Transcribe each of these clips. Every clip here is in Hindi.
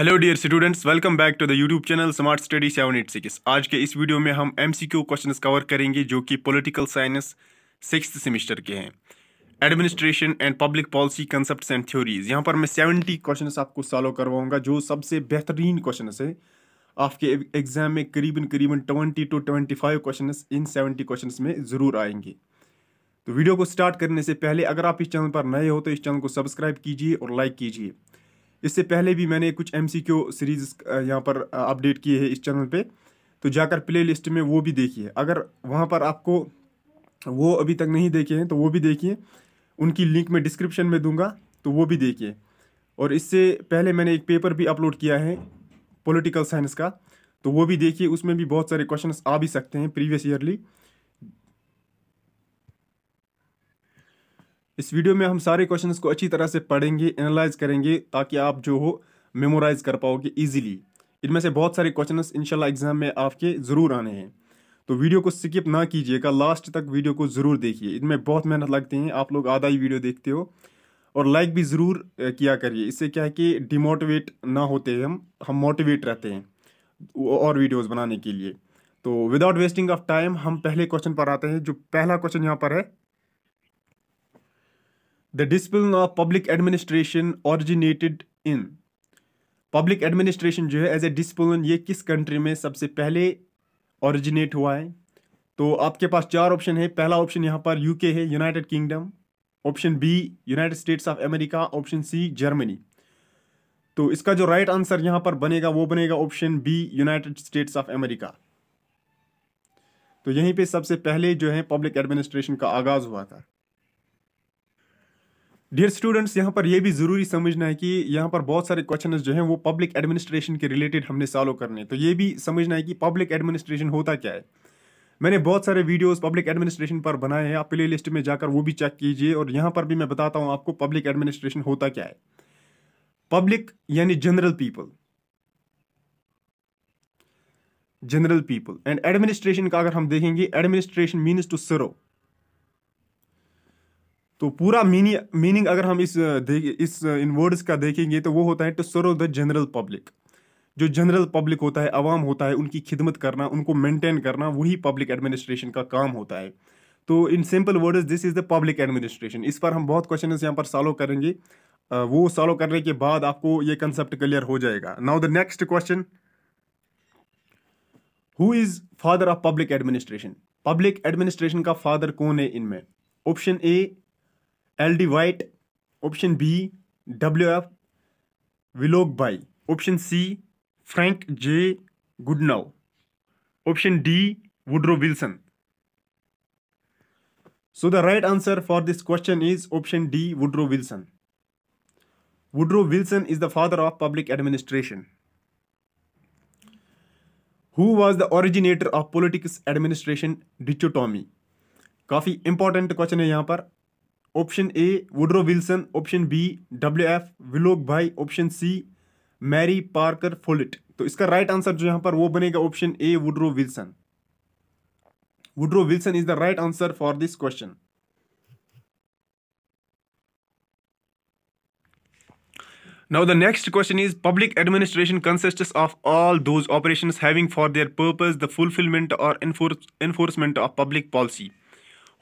Hello dear students welcome back to the YouTube channel smart study seven eight six आज के इस वीडियो में हम एमसीक्यू क्वेश्चंस कवर करेंगे जो कि पॉलिटिकल साइंस सिक्स सेमेस्टर के हैं administration and public policy concept and theories यहाँ पर मैं सेवेंटी क्वेश्चन आपको सॉल्व करवाऊंगा जो सबसे बेहतरीन क्वेश्चन है आपके एग्जाम में करीबन करीबन twenty two twenty five question इन सेवेंटी क्वेश्चन में ज़रूर आएंगे तो वीडियो को स्टार्ट करने से पहले अगर आप इस चैनल पर नए हो तो इस चैनल को सब्सक्राइब कीजिए और लाइक कीजिए इससे पहले भी मैंने कुछ एम सीरीज़ यहाँ पर अपडेट किए हैं इस चैनल पर तो जाकर प्ले लिस्ट में वो भी देखिए अगर वहाँ पर आपको वो अभी तक नहीं देखे हैं तो वो भी देखिए उनकी लिंक मैं डिस्क्रिप्शन में दूंगा तो वो भी देखिए और इससे पहले मैंने एक पेपर भी अपलोड किया है पॉलिटिकल साइंस का तो वो भी देखिए उसमें भी बहुत सारे क्वेश्चंस आ भी सकते हैं प्रीवियस ईयरली इस वीडियो में हम सारे क्वेश्चंस को अच्छी तरह से पढ़ेंगे एनालाइज करेंगे ताकि आप जो हो मेमोराइज कर पाओगे ईजिली इनमें से बहुत सारे क्वेश्चन इनशाला एग्जाम में आपके ज़रूर आने हैं तो वीडियो को स्किप ना कीजिएगा लास्ट तक वीडियो को ज़रूर देखिए इनमें बहुत मेहनत लगती है आप लोग आधा ही वीडियो देखते हो और लाइक भी ज़रूर किया करिए इससे क्या है कि डिमोटिवेट ना होते हम हम मोटिवेट रहते हैं और वीडियोस बनाने के लिए तो विदाउट वेस्टिंग ऑफ टाइम हम पहले क्वेश्चन पर आते हैं जो पहला क्वेश्चन यहाँ पर है the discipline of public administration originated in public administration जो है एज ए डिसिप्लिन ये किस कंट्री में सबसे पहले ऑरिजिनेट हुआ है तो आपके पास चार ऑप्शन है पहला ऑप्शन यहाँ पर यूके है United Kingdom option B United States of America option C Germany तो इसका जो राइट आंसर यहाँ पर बनेगा वो बनेगा option B United States of America तो यहीं पे सबसे पहले जो है पब्लिक एडमिनिस्ट्रेशन का आगाज़ हुआ था डियर स्टूडेंट्स यहाँ पर यह भी ज़रूरी समझना है कि यहाँ पर बहुत सारे क्वेश्चन जो हैं वो पब्लिक एडमिनिस्ट्रेशन के रिलेटेड हमने सॉल्व करने तो ये भी समझना है कि पब्लिक एडमिनिस्ट्रेशन होता क्या है मैंने बहुत सारे वीडियोस पब्लिक एडमिनिस्ट्रेशन पर बनाए हैं आप प्ले लिस्ट में जाकर वो भी चेक कीजिए और यहाँ पर भी मैं बताता हूँ आपको पब्लिक एडमिनिस्ट्रेशन होता क्या है पब्लिक यानी general people general people and administration का अगर हम देखेंगे एडमिनिस्ट्रेशन मीन्स टू सर्व तो पूरा मीनिंग मीनिंग अगर हम इस इस इन वर्ड्स का देखेंगे तो वो होता है to serve the general public जो जनरल पब्लिक होता है अवाम होता है उनकी खिदमत करना उनको मेंटेन करना वही पब्लिक एडमिनिस्ट्रेशन का काम होता है तो in simple words this is the public administration इस पर हम बहुत क्वेश्चन यहाँ पर सॉल्व करेंगे वो सॉल्व करने के बाद आपको ये कंसेप्ट क्लियर हो जाएगा now the next question who is father of public administration public administration का फादर कौन है इनमें option A L D White option B W F Willoughby option C Frank J Goodnow option D Woodrow Wilson so the right answer for this question is option D Woodrow Wilson Woodrow Wilson is the father of public administration who was the originator of politics administration dichotomy काफी इंपॉर्टेंट क्वेश्चन है यहां पर option A Woodrow Wilson option B W F Willoughby option C Mary Parker Follett तो इसका राइट आंसर जो यहाँ पर वो बनेगा option A Woodrow Wilson Woodrow Wilson is the right answer for this question Now the next question is public administration consists of all those operations having for their purpose the fulfillment or enforce, enforcement of public policy.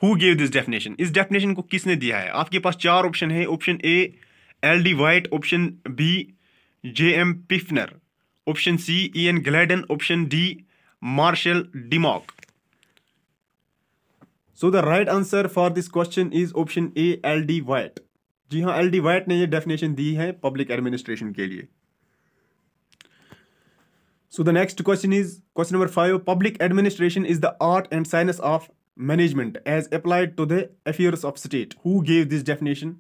Who gave this definition इस डेफिनेशन को किसने दिया है आपके पास चार ऑप्शन है option A L D White option B J M Pfiffner option C E N Gladden option D Marshall Dimock so the right answer for this question is option A L D White जी हाँ एल डी वाइट ने ये डेफिनेशन दी है पब्लिक एडमिनिस्ट्रेशन के लिए so the next question is question number five public administration is the art and science of management as applied to the affairs of state who gave this definition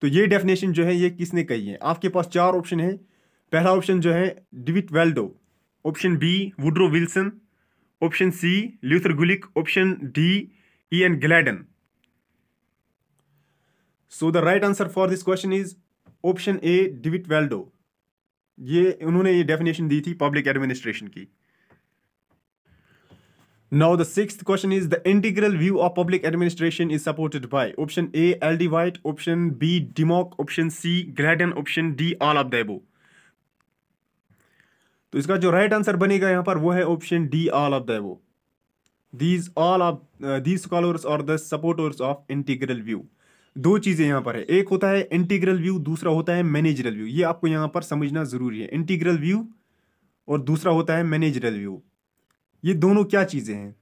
तो ये डेफिनेशन जो है ये किसने कही है आपके पास चार ऑप्शन है पहला ऑप्शन जो है Dwight Waldo option B Woodrow Wilson option C Luther Gulick option D E N Gladden so the right answer for this question is option A Dwight Waldo ये उन्होंने ये डेफिनेशन दी थी पब्लिक एडमिनिस्ट्रेशन की Now the sixth question is the integral view of public administration is supported by option A D White, option B Democ, option C Graden, option D all of the above. तो इसका जो राइट आंसर बनेगा यहाँ पर वो है option D all of these all of these scholars और the supporters of integral view दो चीज़ें यहाँ पर है एक होता है इंटीग्रल व्यू दूसरा होता है मैनेजरल व्यू ये आपको यहाँ पर समझना ज़रूरी है इंटीग्रल व्यू और दूसरा होता है मैनेजरल व्यू ये दोनों क्या चीज़ें हैं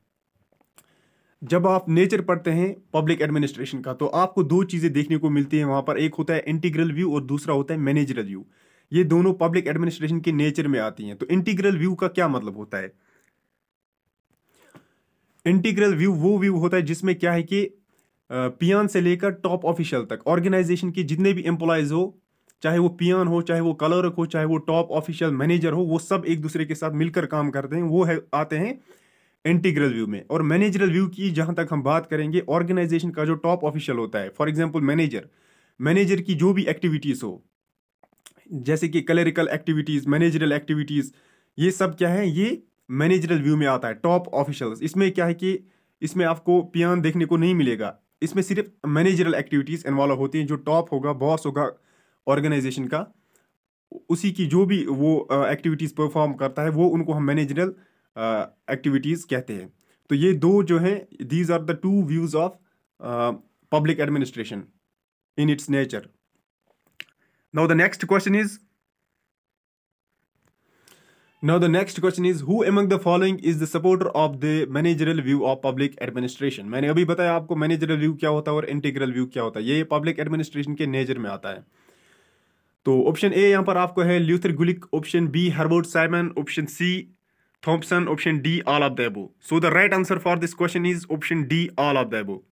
जब आप नेचर पढ़ते हैं पब्लिक एडमिनिस्ट्रेशन का तो आपको दो चीज़ें देखने को मिलती हैं वहाँ पर एक होता है इंटीग्रल व्यू और दूसरा होता है मैनेजरल व्यू ये दोनों पब्लिक एडमिनिस्ट्रेशन के नेचर में आती हैं तो इंटीग्रल व्यू का क्या मतलब होता है इंटीग्रल व्यू वो व्यू होता है जिसमें क्या है कि पियान से लेकर टॉप ऑफिशियल तक ऑर्गेनाइजेशन के जितने भी एम्प्लॉयज़ हो चाहे वो पियान हो चाहे वो कलर्क हो चाहे वो टॉप ऑफिशियल मैनेजर हो वो सब एक दूसरे के साथ मिलकर काम करते हैं वो है आते हैं इंटीग्रल व्यू में और मैनेजरल व्यू की जहाँ तक हम बात करेंगे ऑर्गेनाइजेशन का जो टॉप ऑफिशियल होता है फॉर एग्जाम्पल मैनेजर मैनेजर की जो भी एक्टिविटीज़ हो जैसे कि कलरिकल एक्टिविटीज़ मैनेजरल एक्टिविटीज़ ये सब क्या है ये मैनेजरल व्यू में आता है टॉप ऑफिशियल्स इसमें क्या है कि इसमें आपको पियान देखने को नहीं मिलेगा इसमें सिर्फ मैनेजरल एक्टिविटीज़ इन्वॉल्व होती हैं जो टॉप होगा बॉस होगा ऑर्गेनाइजेशन का उसी की जो भी वो एक्टिविटीज़ परफॉर्म करता है वो उनको हम मैनेजरल एक्टिविटीज़ कहते हैं तो ये दो जो हैं these are the two views of public administration in its nature now the next question is now the next question is who among the following is the supporter of the managerial view of public administration मैंने अभी बताया आपको मैनेजरल व्यू क्या होता है और इंटीग्रल व्यू क्या होता है ये पब्लिक एडमिनिस्ट्रेशन के नेचर में आता है तो ऑप्शन ए यहाँ पर आपको है Luther Gulick option B Herbert Simon option C Thompson option D all of the above so the right answer for this question is option D all of the above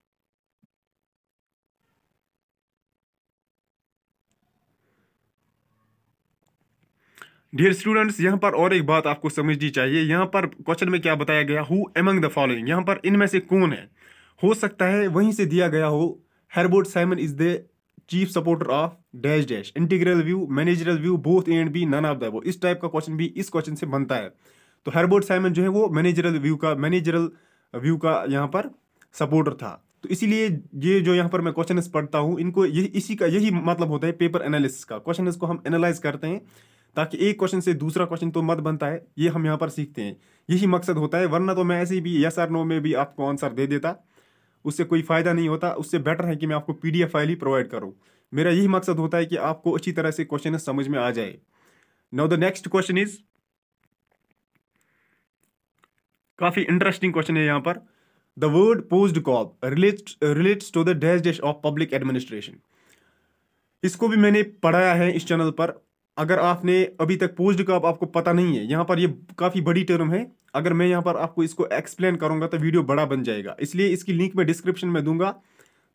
dear students यहाँ पर और एक बात आपको समझनी चाहिए यहाँ पर क्वेश्चन में क्या बताया गया हु एमंग द फॉलोइंग यहाँ पर इनमें से कौन है हो सकता है वहीं से दिया गया हो Herbert Simon is the chief supporter of dash dash integral view managerial view both and B none of the वो इस टाइप का क्वेश्चन भी इस क्वेश्चन से बनता है तो हर्बर्ट साइमन जो है वो मैनेजरल व्यू का मैनेजरल व्यू का यहाँ पर सपोर्टर था तो इसीलिए ये जो यहाँ पर मैं क्वेश्चन पढ़ता हूँ इनको ये इसी का यही मतलब होता है पेपर एनालिसिस का क्वेश्चन को हम एनालाइज करते हैं ताकि एक क्वेश्चन से दूसरा क्वेश्चन तो मत बनता है ये हम यहाँ पर सीखते हैं यही मकसद होता है वरना तो मैं ऐसे भी यस आर नो में भी आपको आंसर दे देता उससे कोई फ़ायदा नहीं होता उससे बेटर है कि मैं आपको पी फाइल ही प्रोवाइड करूँ मेरा यही मकसद होता है कि आपको अच्छी तरह से क्वेश्चन समझ में आ जाए now the next question is काफ़ी इंटरेस्टिंग क्वेश्चन है यहाँ पर the word POSDCORB relate relates to the dash dash of public administration इसको भी मैंने पढ़ाया है इस चैनल पर अगर आपने अभी तक पोस्ट का आपको पता नहीं है यहाँ पर ये काफ़ी बड़ी टर्म है अगर मैं यहाँ पर आपको इसको एक्सप्लेन करूँगा तो वीडियो बड़ा बन जाएगा इसलिए इसकी लिंक मैं डिस्क्रिप्शन में दूंगा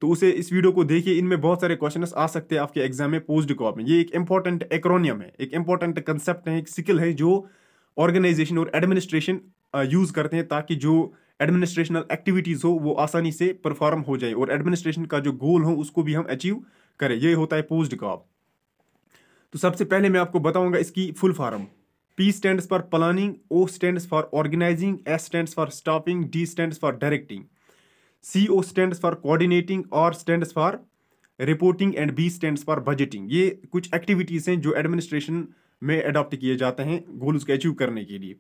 तो उसे इस वीडियो को देखिए इनमें बहुत सारे क्वेश्चन आ सकते हैं आपके एग्जाम में पोस्ट कॉप में ये एक इंपॉर्टेंट एक्रोनियम है एक इंपॉर्टेंट कंसेप्ट है एक स्किल है जो ऑर्गेनाइजेशन और एडमिनिस्ट्रेशन यूज़ करते हैं ताकि जो एडमिनिस्ट्रेशनल एक्टिविटीज़ हो वो आसानी से परफॉर्म हो जाए और एडमिनिस्ट्रेशन का जो गोल हो उसको भी हम अचीव करें ये होता है पोस्ट कॉप तो सबसे पहले मैं आपको बताऊंगा इसकी full form P stands for planning O stands for organizing S stands for stopping D stands for directing C O stands for coordinating R stands for reporting and B stands for budgeting ये कुछ एक्टिविटीज़ हैं जो एडमिनिस्ट्रेशन में अडॉप्ट किए जाते हैं गोल्स को अचीव करने के लिए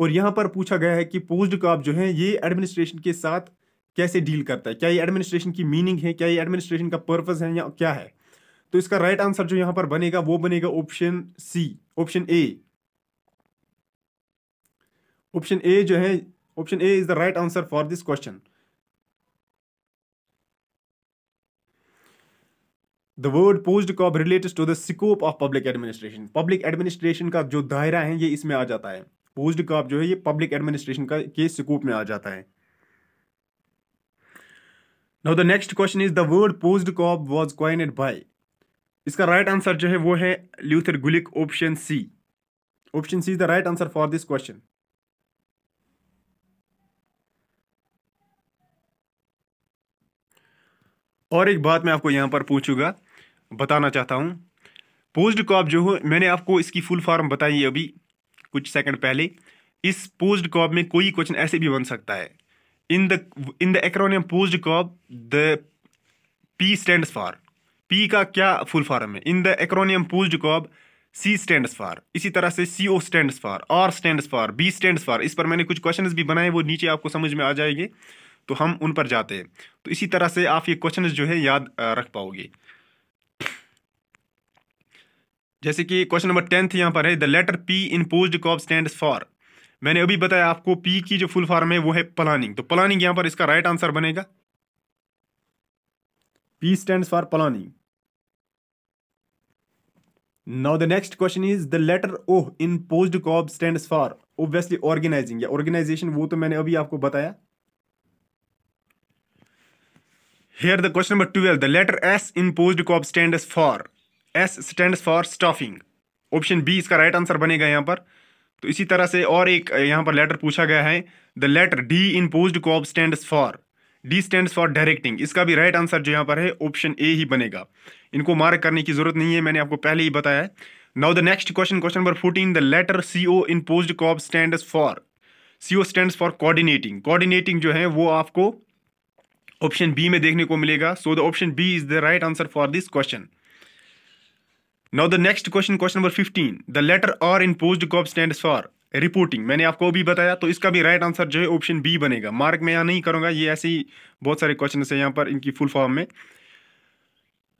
और यहाँ पर पूछा गया है कि पोस्ट कॉप जो है ये एडमिनिस्ट्रेशन के साथ कैसे डील करता है क्या ये एडमिनिस्ट्रेशन की मीनिंग है क्या ये एडमिनिस्ट्रेशन का पर्पज़ है या क्या है तो इसका राइट आंसर जो यहां पर बनेगा वो बनेगा option C option A option A जो है option A is the right answer for this question the word POSDCORB related to the scope of public administration public administration का जो दायरा है ये इसमें आ जाता है पोस्ट कॉब जो है ये पब्लिक एडमिनिस्ट्रेशन का के स्कोप में आ जाता है now the next question is the word POSDCORB was coined by इसका राइट right आंसर जो है वो है Luther Gulick option C option C is the right answer for this question और एक बात मैं आपको यहाँ पर पूछूंगा बताना चाहता हूँ पोस्ट कॉप जो हो मैंने आपको इसकी फुल फॉर्म बताई अभी कुछ सेकंड पहले इस पोस्ट कॉप में कोई क्वेश्चन ऐसे भी बन सकता है in the in the acronym POSDCORB the P stand for P का क्या फुल फॉर्म है in the acronym POSDCORB C stand for इसी तरह से C O stand for R stand for B stand for इस पर मैंने कुछ क्वेश्चन भी बनाए वो नीचे आपको समझ में आ जाएंगे तो हम उन पर जाते हैं तो इसी तरह से आप ये क्वेश्चन जो है याद रख पाओगे जैसे कि क्वेश्चन नंबर टेंथ यहाँ पर है the letter P in POSDCORB stand for मैंने अभी बताया आपको पी की जो फुल फॉर्म है वो है प्लानिंग तो प्लानिंग यहाँ पर इसका राइट right आंसर बनेगा P stand for planning now the next question is the letter O in POSDCORB stand for obviously organizing या ऑर्गेनाइजेशन वो तो मैंने अभी आपको बताया here the question number twelve the letter S in POSDCORB stand for S stand for staffing option B इसका राइट आंसर बनेगा यहां पर तो इसी तरह से और एक यहां पर लेटर पूछा गया है the letter D in POSDCORB stand for D stand for directing इसका भी राइट आंसर जो यहाँ पर है ऑप्शन ए ही बनेगा इनको मार्क करने की जरूरत नहीं है मैंने आपको पहले ही बताया है now the next question question number fourteen the letter C O in POSDCORB stand for C O stand for coordinating coordinating जो है वो आपको ऑप्शन बी में देखने को मिलेगा so the option B is the right answer for this question now the next question question number fifteen the letter R in POSDCORB stand for reporting मैंने आपको अभी बताया तो इसका भी राइट आंसर जो है ऑप्शन बी बनेगा मार्क मैं यहाँ नहीं करूँगा ये ऐसे ही बहुत सारे क्वेश्चन है यहाँ पर इनकी फुल फॉर्म में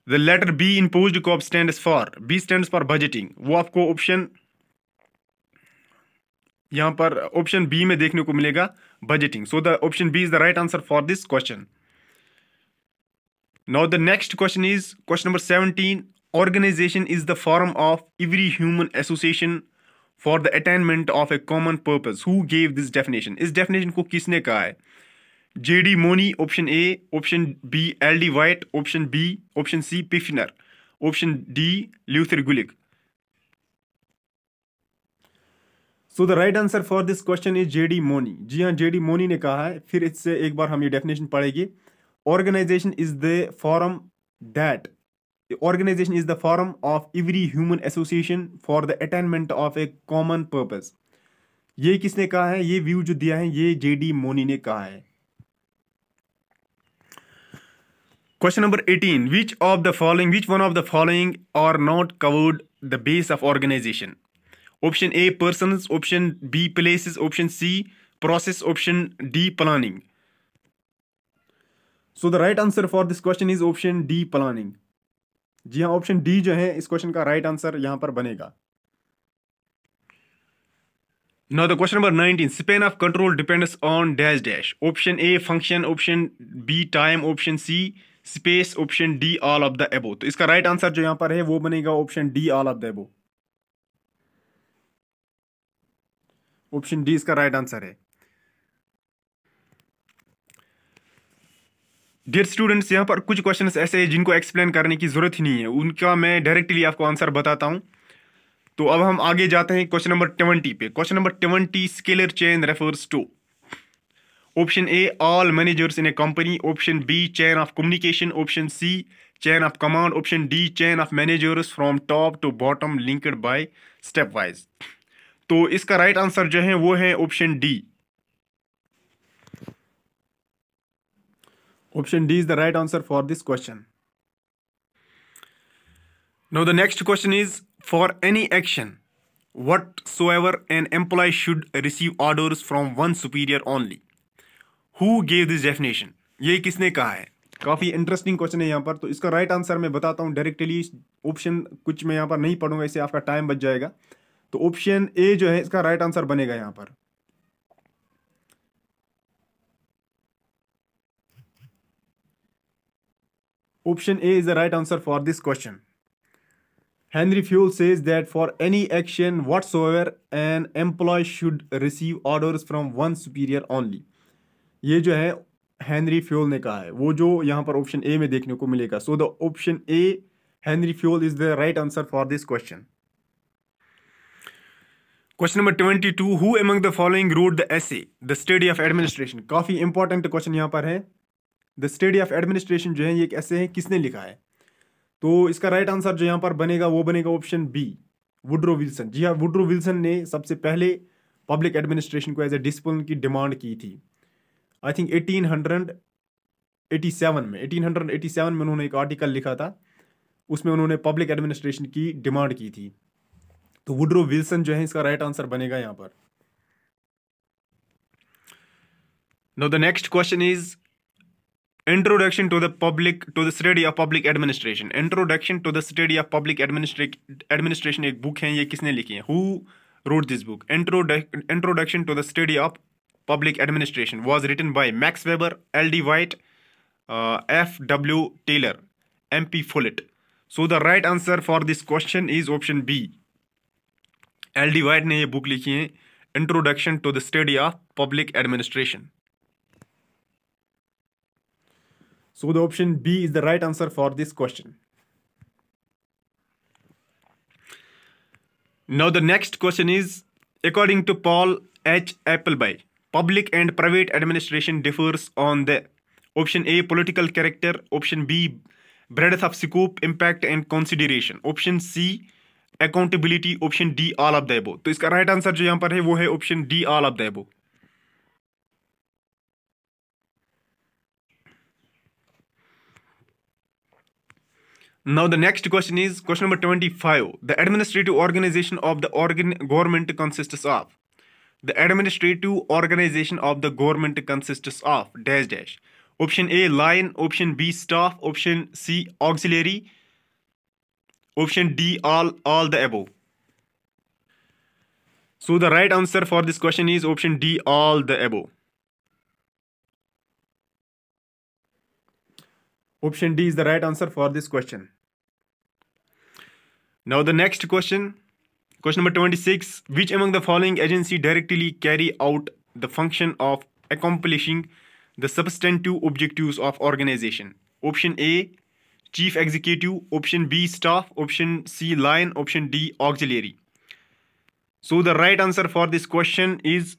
the letter B in POSDCORB stand for B stand for budgeting वो आपको ऑप्शन यहाँ पर ऑप्शन बी में देखने को मिलेगा budgeting so the option B is the right answer for this question now the next question is question number seventeen organization is the form of every human association for the attainment of a common purpose who gave this definition इस डेफिनेशन को किसने कहा है J D Mooney option A option B L D White option B option C Pfiffner option D Luther Gulick so the right answer for this question is J D Mooney जी हाँ जे डी मोनी ने कहा है फिर इससे एक बार हम ये डेफिनेशन पढ़ेंगे organization is the form that organization is the form of every human association for the attainment of a common purpose ये किसने कहा है ये व्यू जो दिया है ये जे डी मोनी ने कहा है question number eighteen which of the following which one of the following are not covered the base of organization option A person option B places option C process option D planning so the right answer for this question is option D planning जी हाँ ऑप्शन डी जो है इस क्वेश्चन का राइट आंसर यहां पर बनेगा now the question number nineteen span of control depends on dash dash option A function option B time option C space option D all of the above तो इसका राइट right आंसर जो यहां पर है वो बनेगा option D all of the above option D इसका राइट right आंसर है डियर स्टूडेंट्स यहाँ पर कुछ क्वेश्चन ऐसे हैं जिनको एक्सप्लेन करने की ज़रूरत ही नहीं है उनका मैं डायरेक्टली आपको आंसर बताता हूँ तो अब हम आगे जाते हैं क्वेश्चन नंबर ट्वेंटी पे question number twenty scalar chain refers to option A all managers in a company option B chain of communication option C chain of command option D chain of managers from top to bottom linked by step wise तो इसका राइट right आंसर जो है वो है option D Option D is the right answer for this question. Now the next question is for any action whatsoever an employee should receive orders from one superior only. Who gave this definition? ये किसने कहा है काफ़ी इंटरेस्टिंग क्वेश्चन है यहाँ पर तो इसका राइट right आंसर मैं बताता हूँ डायरेक्टली ऑप्शन कुछ मैं यहाँ पर नहीं पढ़ूंगा इससे आपका टाइम बच जाएगा तो ऑप्शन ए जो है इसका राइट right आंसर बनेगा यहाँ पर Option A is the right answer for this question. Henry Fuel says that for any action whatsoever, an employee should receive orders from one superior only. ये जो है Henry Fuel ने कहा है वो जो यहाँ पर option A में देखने को मिलेगा So the option A, Henry Fuel is the right answer for this question. Question number twenty two who the following wrote the essay the study of administration काफी इंपॉर्टेंट क्वेश्चन यहां पर है द स्टडी ऑफ एडमिनिस्ट्रेशन जो है ये एक ऐसे किसने लिखा है तो इसका राइट right आंसर जो यहाँ पर बनेगा वो बनेगा ऑप्शन बी वुड्रो विल्सन जी हाँ वुड्रो विल्सन ने सबसे पहले पब्लिक एडमिनिस्ट्रेशन को एज ए डिसिप्लिन की डिमांड की थी आई थिंक 1887 में 1887 में उन्होंने एक आर्टिकल लिखा था उसमें उन्होंने पब्लिक एडमिनिस्ट्रेशन की डिमांड की थी तो वुड्रो विल्सन जो है इसका राइट right आंसर बनेगा यहाँ पर now the next question is Introduction to the public to the study of public administration. Introduction to the study of public administration एक बुक है ये किसने लिखी है Who wrote this book? Introduction to the study of public administration was written by Max Weber, L.D. White, uh, F.W. Taylor, M.P. Follett. So the right answer for this question is option B. L.D. White ने ये बुक लिखी है Introduction to the study of public administration. So the option B is the right answer for this question. Now the next question is, according to Paul H. Appleby, public and private administration differs on the option A, political character, option B, breadth of scope, impact and consideration, option C, accountability, option D, all of the above. So इसका right answer जो यहाँ पर है वो है option D Now the next question is question number 25. The administrative organization of the organ government consists of. The administrative organization of the government consists of dash dash. Option A line, option B staff, option C auxiliary, option D all all the above. So the right answer for this question is option D all the above. Option D is the right answer for this question. Now the next question. Question number 26. Which among the following agency directly carry out the function of accomplishing the substantive objectives of organization? Option A, Chief Executive. Option B, Staff. Option C, Line. Option D, Auxiliary. So the right answer for this question is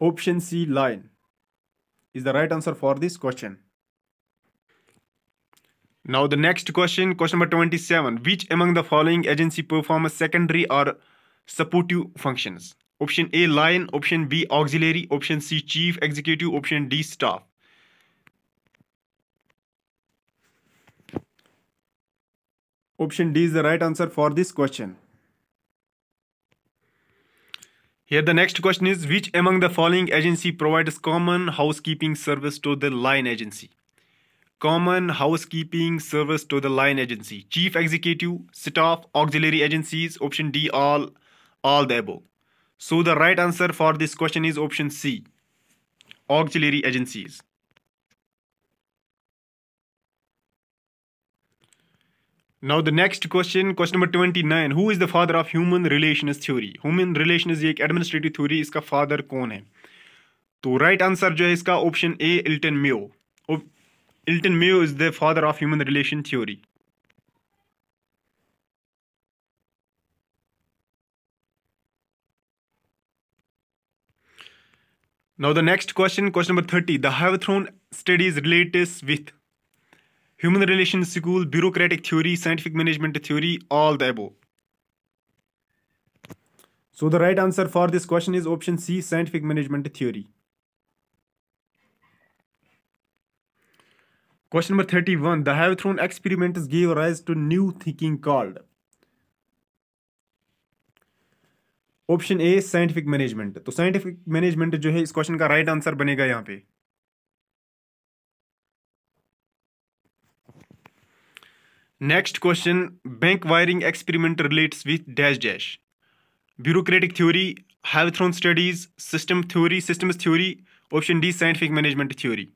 option C, Line is the right answer for this question. Now the next question, question number 27. Which among the following agency performs secondary or supportive functions? Option A, line. Option B, auxiliary. Option C, chief executive. Option D, staff. Option D is the right answer for this question. Here the next question is which among the following agency provides common housekeeping service to the line agency? Common housekeeping service to the line agency. Chief executive, staff, auxiliary agencies, option D all all the above. So the right answer for this question is option C. Auxiliary agencies. Now the next question question number twenty nine who is the father of human relation theory human relation ये एक एडमिनिस्ट्रेटिव थ्योरी इसका फादर कौन है तो राइट right आंसर जो है इसका option A Elton Mayo Elton Mayo is the father of human relation theory now the next question question number thirty the The Hawthorne studies related with human relation school bureaucratic theory scientific management theory all the above so the right answer for this question is option C scientific management theory question number thirty one the Hawthorne experiment gave rise to new thinking called option A scientific management तो साइंटिफिक मैनेजमेंट जो है इस क्वेश्चन का राइट right आंसर बनेगा यहां पे Next question Bank wiring experiment relates with dash dash. Bureaucratic theory, Havithron studies, system theory, systems theory, option D, scientific management theory.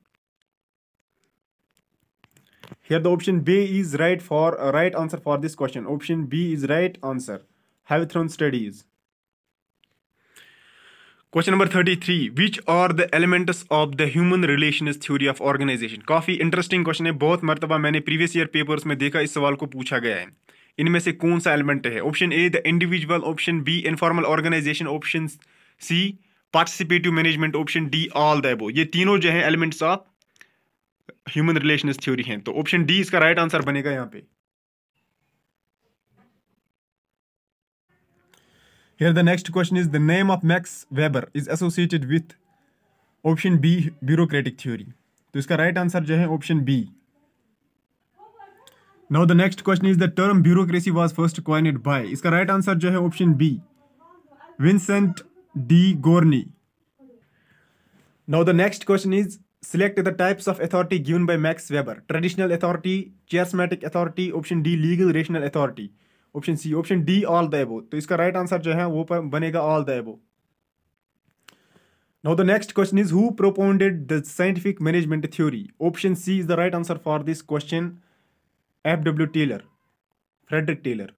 Here the option B is right for uh, right answer for this question. Option B is right answer. Havithron studies. Question number thirty three which are the elements of the human relation theory of organisation काफ़ी इंटरेस्टिंग क्वेश्चन है बहुत मरतबा मैंने प्रीवियस ईयर पेपर्स में देखा इस सवाल को पूछा गया है इनमें से कौन सा एलिमेंट है option A the individual option B informal organisation option C participative management option D all the above ये तीनों जो है elements of human relation theory हैं तो ऑप्शन डी इसका राइट right आंसर बनेगा यहाँ पे Here the next question is the name of Max Weber is associated with option B bureaucratic theory तो इसका राइट right आंसर जो है option B now the next question is the term bureaucracy was first coined by इसका राइट right आंसर जो है option B Vincent de Gournay now the next question is select the types of authority given by max weber traditional authority charismatic authority option d legal rational authority option C option D all the above तो इसका राइट right आंसर जो है वो बनेगा all the above now the next question is who propounded the scientific management theory option C is the right answer for this question F W Taylor Frederick Taylor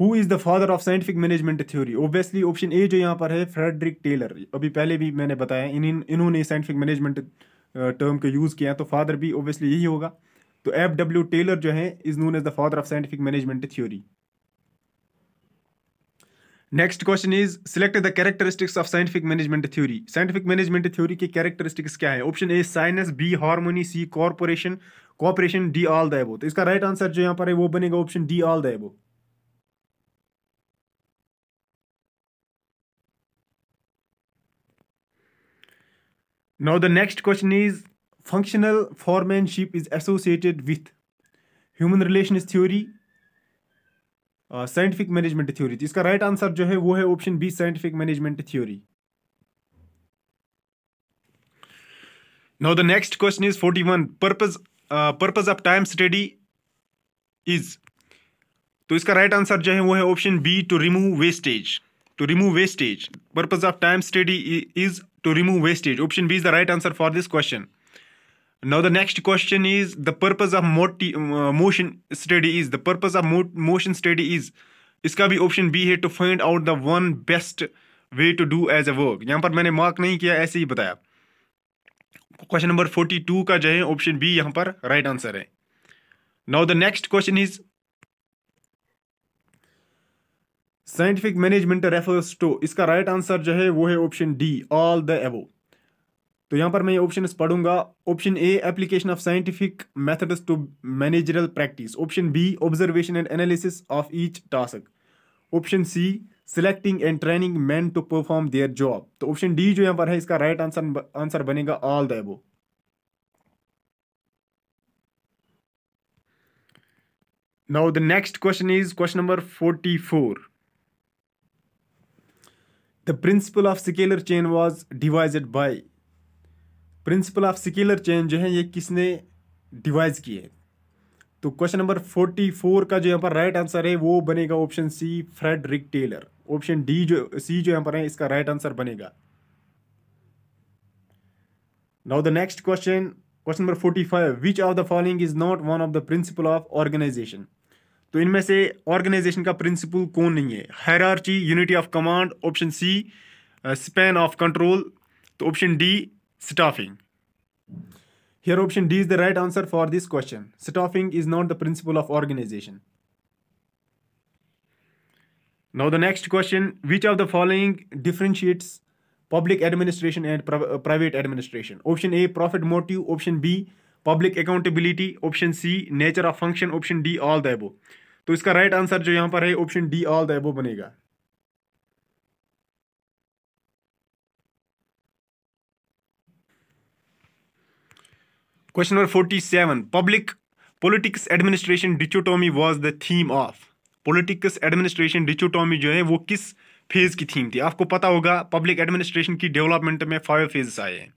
who is the father of scientific management theory obviously option A जो यहाँ पर है फ्रेडरिक टेलर अभी पहले भी मैंने बताया इन्होंने साइंटिफिक मैनेजमेंट टर्म का यूज़ किया तो फादर भी ऑब्वियसली यही होगा तो एफ डब्ल्यू टेलर जो है is known as the father of scientific management theory next question is select the characteristics of scientific management theory scientific management theory की कैरेक्टरिस्टिक्स क्या है option A science B harmony C corporation cooperation D all the above तो इसका राइट right आंसर जो यहां पर है वो बनेगा option D all the above now the next question is functional foremanship is associated with human relation theory scientific management theory तो इसका राइट right आंसर जो है वो है option B scientific management theory now the next question is forty one purpose purpose of time study is तो इसका राइट right आंसर जो है वो है option B to remove wastage to remove wastage purpose of time study is to remove wastage option B is the right answer for this question Now the next question is the purpose of moti- uh, motion study is the purpose of mo- motion study is इसका भी ऑप्शन बी है to find out the one best way to do as a work यहाँ पर मैंने मार्क नहीं किया ऐसे ही बताया क्वेश्चन नंबर फोर्टी टू का जो है ऑप्शन बी यहाँ पर राइट right आंसर है now the next question is scientific management refers to इसका राइट right आंसर जो है वो है ऑप्शन डी ऑल द एवो तो यहाँ पर मैं ये ऑप्शन पढ़ूंगा option A application of scientific methods to managerial practice option B observation and analysis of each task option C selecting and training man to perform their job तो ऑप्शन डी जो यहाँ पर है इसका राइट आंसर आंसर बनेगा all the above now the next question is question number forty four the principle of scalar chain was devised by principle of scalar chain जो है ये किसने डिवाइज की है तो क्वेश्चन नंबर फोर्टी फोर का जो यहाँ पर राइट आंसर है वो बनेगा option C Frederick Taylor option D जो सी जो यहाँ पर है इसका राइट आंसर बनेगा now the next question question number forty five which of the following is not one of the principle of organisation तो इनमें से ऑर्गेनाइजेशन का प्रिंसिपल कौन नहीं है hierarchy unity of command option C span of control तो option D Stuffing. Here, option D is the right answer for this question. Stuffing is not the principle of organization. Now, the next question Which of the following differentiates public administration and pri private administration? Option A, profit motive. Option B, public accountability option C nature of function option D all the above तो इसका राइट right आंसर जो यहाँ पर है option D all the above बनेगा question number forty seven public politics administration dichotomy was the theme of politics administration dichotomy जो है वो किस फेज़ की थीम थी आपको पता होगा पब्लिक एडमिनिस्ट्रेशन की डेवलपमेंट में फाइव फेज आए हैं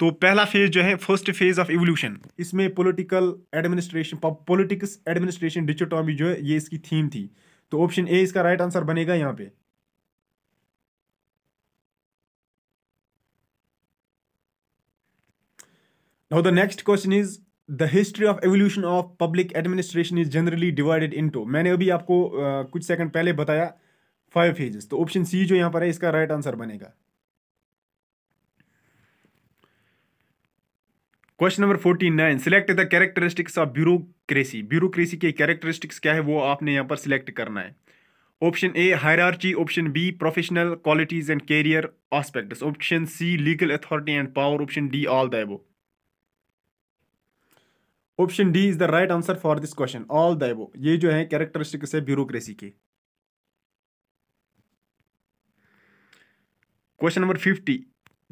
तो पहला फेज जो है फर्स्ट फेज ऑफ एवोल्यूशन इसमें political administration politics administration dichotomy जो है ये इसकी थीम थी तो ऑप्शन ए इसका राइट आंसर बनेगा यहाँ पे Now the next question is the history of evolution of public administration is generally divided into. मैंने अभी आपको कुछ सेकंड पहले बताया फाइव फेजेस तो ऑप्शन सी जो यहाँ पर है इसका राइट right आंसर बनेगा question number forty nine select the characteristics of bureaucracy bureaucracy के कैरेक्टरिस्टिक्स क्या है वो आपने यहाँ पर सिलेक्ट करना है option A hierarchy option B professional qualities and career aspect option C legal authority and power option D all दो option D is the right answer for this question all दो ये जो है कैरेक्टरिस्टिक्स है ब्यूरोक्रेसी के question number fifty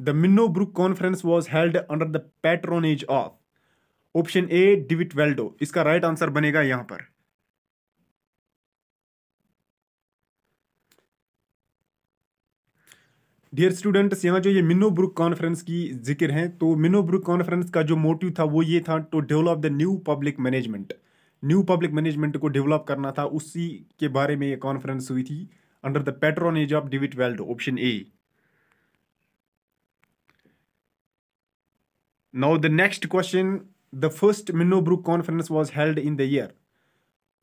the Minnowbrook conference was held under the patronage of option A Dwight Waldo इसका राइट right आंसर बनेगा यहां पर डियर स्टूडेंट्स यहाँ जो ये मिनो ब्रुक कॉन्फ्रेंस की जिक्र है तो मिनो ब्रुक कॉन्फ्रेंस का जो मोटिव था वो ये था to develop the new public management new public management को डेवलप करना था उसी के बारे में ये कॉन्फ्रेंस हुई थी under the patronage of Dwight Waldo option A now the next question the first Minnowbrook conference was held in the year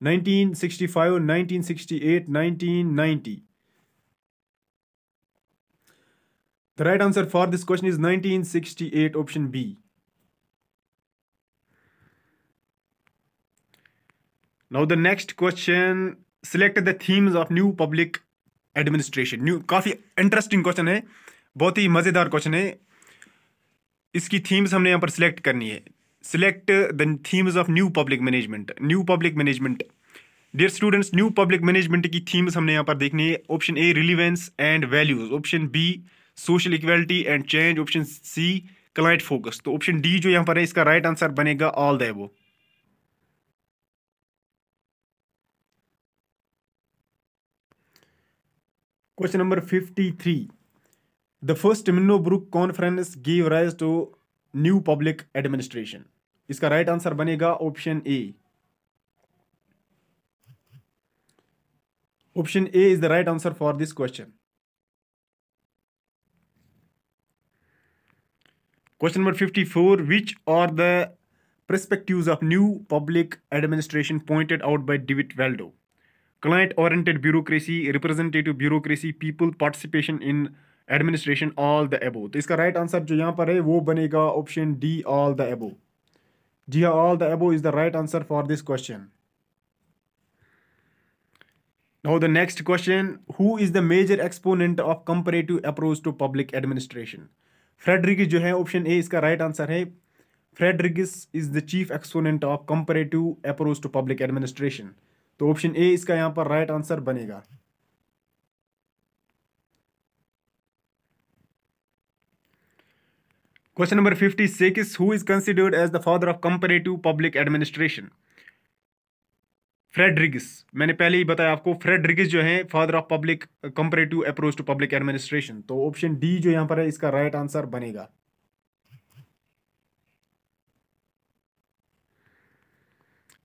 1965, 1968, 1990. The right answer for this question is 1968 option B. Now the next question select the themes of new public administration new काफ़ी इंटरेस्टिंग क्वेश्चन है बहुत ही मज़ेदार क्वेश्चन है इसकी थीम्स हमने यहाँ पर सिलेक्ट करनी है select the themes of new public management new public management dear students new public management की थीम्स हमने यहाँ पर देखनी है option A relevance and values option B social equality and change option C client focus तो ऑप्शन डी जो यहाँ पर है इसका राइट आंसर बनेगा all the above question number fifty three the first brook conference give rise to new public administration इसका राइट आंसर बनेगा option A option A is the right answer for this question Question number 54 Which are the perspectives of new public administration pointed out by David Waldo? Client oriented bureaucracy, representative bureaucracy, people participation in administration—all the above. This इसका राइट right आंसर जो यहाँ पर है the बनेगा option all the above above जी हाँ all the above is Now the next question, who is the major exponent of comparative approach to public administration? Fred Riggs जो है ऑप्शन ए इसका राइट आंसर है Fred Riggs is the chief exponent of comparative approach to public administration तो ऑप्शन ए इसका यहां पर राइट आंसर बनेगा question number fifty six who is considered as the father of comparative public administration Fred Riggs मैंने पहले ही बताया आपको फ्रेडरिगिस जो है father of public comparative approach to public administration तो ऑप्शन डी जो यहां पर है इसका राइट right आंसर बनेगा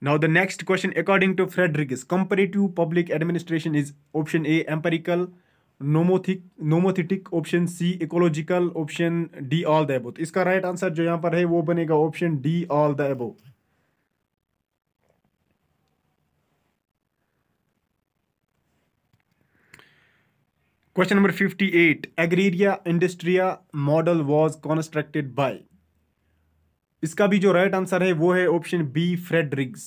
now the next question according to Fred Riggs comparative public administration is option A empirical nomothetic nomothetic option C ecological option D all the above इसका राइट right आंसर जो यहां पर है वो बनेगा option D all the above question number fifty eight agraria industria model was constructed by इसका भी जो राइट right आंसर है वो है option B Fred Riggs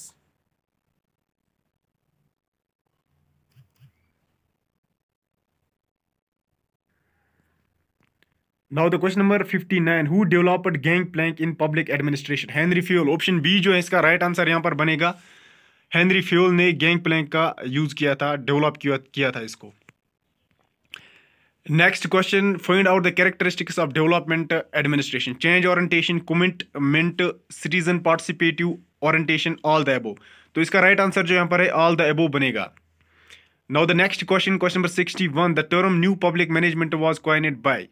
now the question number fifty nine who developed gang plank in public administration Henri Fayol option B जो है इसका राइट right आंसर यहां पर बनेगा हेनरी फ्यूल ने गैंग प्लैंक का यूज किया था डेवलप किया था इसको next question find out the characteristics of development administration change orientation, commitment, citizen participative orientation all the above तो इसका राइट आंसर जो यहाँ पर है ऑल द एबो बनेगा now the next question question number sixty one the term new public management was coined by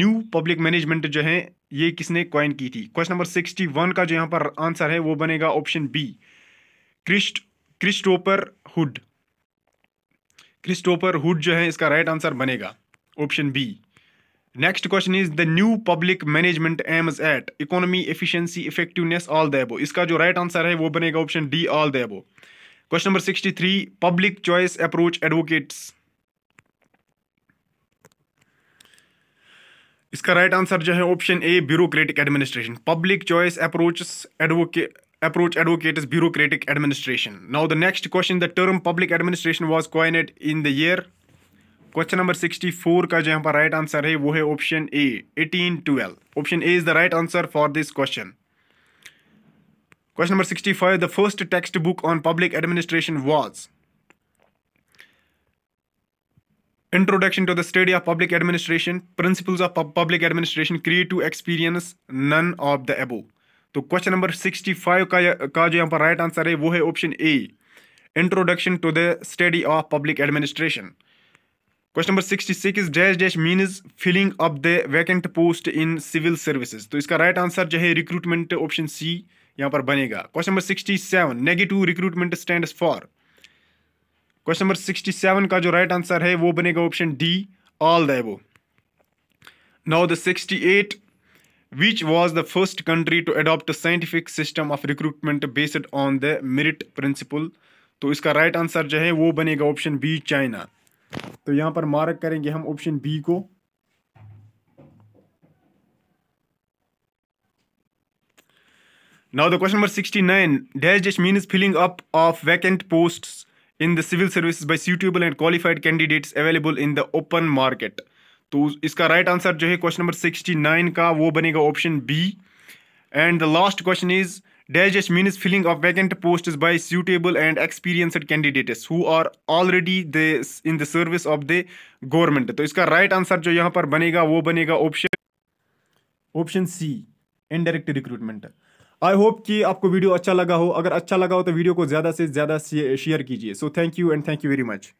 new public management जो है ये किसने क्वाइन की थी क्वेश्चन नंबर सिक्सटी वन का जो यहाँ पर आंसर है वो बनेगा option B Christ Christopher Hood Christopher Hood जो है इसका राइट right आंसर बनेगा option B next question is the new public management aims at economy efficiency effectiveness all the above इसका जो राइट right आंसर है वो बनेगा option D all the above question number sixty three public choice approach advocates इसका राइट right आंसर जो है option A bureaucratic administration public choice approach advocate approach advocate is bureaucratic administration now the next question the term public administration was coined in the year question number sixty four का जो यहाँ पर राइट आंसर है वो है option A eighteen twelve option A is the right answer for this question question number sixty five the first text book on public administration was introduction to the study of public administration principles of public administration creative experience none of the above तो क्वेश्चन नंबर 65 का का जो यहाँ पर राइट आंसर है वो है option A introduction to the study of public administration question number sixty six dash dash means filling up the vacant post in civil services तो इसका राइट right आंसर जो है रिक्रूटमेंट ऑप्शन सी यहाँ पर बनेगा question number sixty seven negative recruitment stand for question number sixty seven का जो राइट right आंसर है वो बनेगा option D all the above now the sixty eight which was the first country to adopt scientific system of recruitment based on the merit principle तो इसका राइट right आंसर जो है वो बनेगा ऑप्शन बी चाइना तो यहां पर मार्क करेंगे हम ऑप्शन बी को now the question number 69 dash dash means filling up of vacant post in the civil services by suitable and qualified candidate available in the open market तो इसका राइट right आंसर जो है क्वेश्चन नंबर सिक्सटी नाइन का वो बनेगा option B and the last question is Dash dash means filling of vacant posts by suitable and experienced candidates who are already the in the service of the government. तो इसका राइट right आंसर जो यहाँ पर बनेगा वो बनेगा option option C indirect recruitment I hope कि आपको वीडियो अच्छा लगा हो अगर अच्छा लगा हो तो वीडियो को ज़्यादा से ज़्यादा शेयर कीजिए so thank you and thank you very much